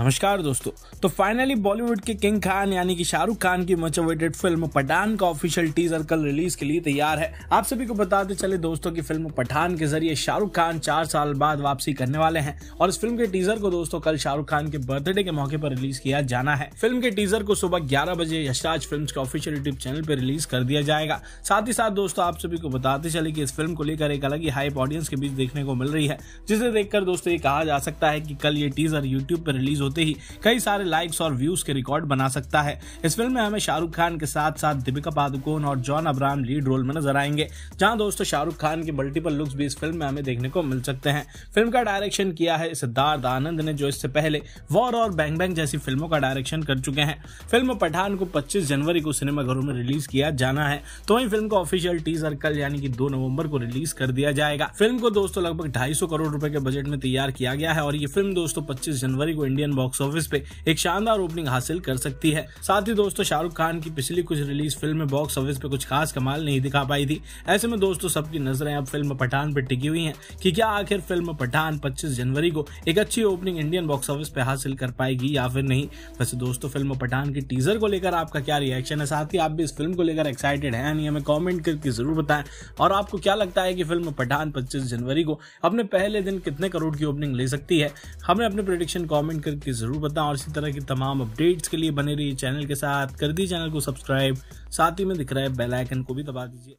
नमस्कार दोस्तों तो फाइनली बॉलीवुड के किंग खान यानी कि शाहरुख खान की मच अवेटेड फिल्म पठान का ऑफिशियल टीजर कल रिलीज के लिए तैयार है आप सभी को बताते चले दोस्तों की फिल्म पठान के जरिए शाहरुख खान चार साल बाद वापसी करने वाले हैं और इस फिल्म के टीजर को दोस्तों कल शाहरुख खान के बर्थडे के मौके पर रिलीज किया जाना है फिल्म के टीजर को सुबह ग्यारह बजे यशराज फिल्म के ऑफिशियल यूट्यूब चैनल पर रिलीज कर दिया जाएगा साथ ही साथ दोस्तों आप सभी को बताते चले की इस फिल्म को लेकर एक अलग ही हाइप ऑडियंस के बीच देखने को मिल रही है जिसे देखकर दोस्तों ये कहा जा सकता है की कल ये टीजर यूट्यूब पर रिलीज होते ही कई सारे लाइक्स और व्यूज के रिकॉर्ड बना सकता है इस फिल्म में हमें शाहरुख खान के साथ साथ दीपिका पादुकोण और जॉन अब्राहम लीड रोल में नजर आएंगे जहाँ दोस्तों शाहरुख खान के मल्टीपल लुक्स भी इस फिल्म में हमें देखने को मिल सकते हैं फिल्म का डायरेक्शन किया है सिद्धार्थ आनंद ने जो इससे पहले वॉर और बैंग बैंग जैसी फिल्मों का डायरेक्शन कर चुके हैं फिल्म पठान को पच्चीस जनवरी को सिनेमाघरों में रिलीज किया जाना है तो वही फिल्म का ऑफिशियल टीजर कल यानी कि दो नवंबर को रिलीज कर दिया जाएगा फिल्म को दोस्तों लगभग ढाई करोड़ रुपए के बजट में तैयार किया गया है और ये फिल्म दोस्तों पच्चीस जनवरी को इंडियन इंडियन बॉक्स ऑफिस पे एक शानदार ओपनिंग हासिल कर सकती है साथ ही दोस्तों शाहरुख खान की पिछली कुछ रिलीज फिल्म में बॉक्स ऑफिस पे कुछ खास कमाल नहीं दिखा पाई थी ऐसे में दोस्तों सबकी नजरें अब फिल्म पठान पर टिकी हुई है की क्या आखिर फिल्म पठान पच्चीस जनवरी को एक अच्छी ओपनिंग इंडियन बॉक्स ऑफिस पे हासिल कर पाएगी या फिर नहीं वैसे दोस्तों फिल्म पठान की टीजर को लेकर आपका क्या रिएक्शन है साथ ही आप भी इस फिल्म को लेकर एक्साइटेड है नहीं हमें कॉमेंट करके जरूर बताएं और आपको क्या लगता है कि फिल्म पठान पच्चीस जनवरी को अपने पहले दिन कितने करोड़ की ओपनिंग ले सकती है हमें अपने प्रोडिक्शन कॉमेंट करके प्लीज़ ज़रूर बताएं और इसी तरह की तमाम अपडेट्स के लिए बने रहिए चैनल के साथ कर दीजिए चैनल को सब्सक्राइब साथ ही में दिख रहा है बेल आइकन को भी दबा दीजिए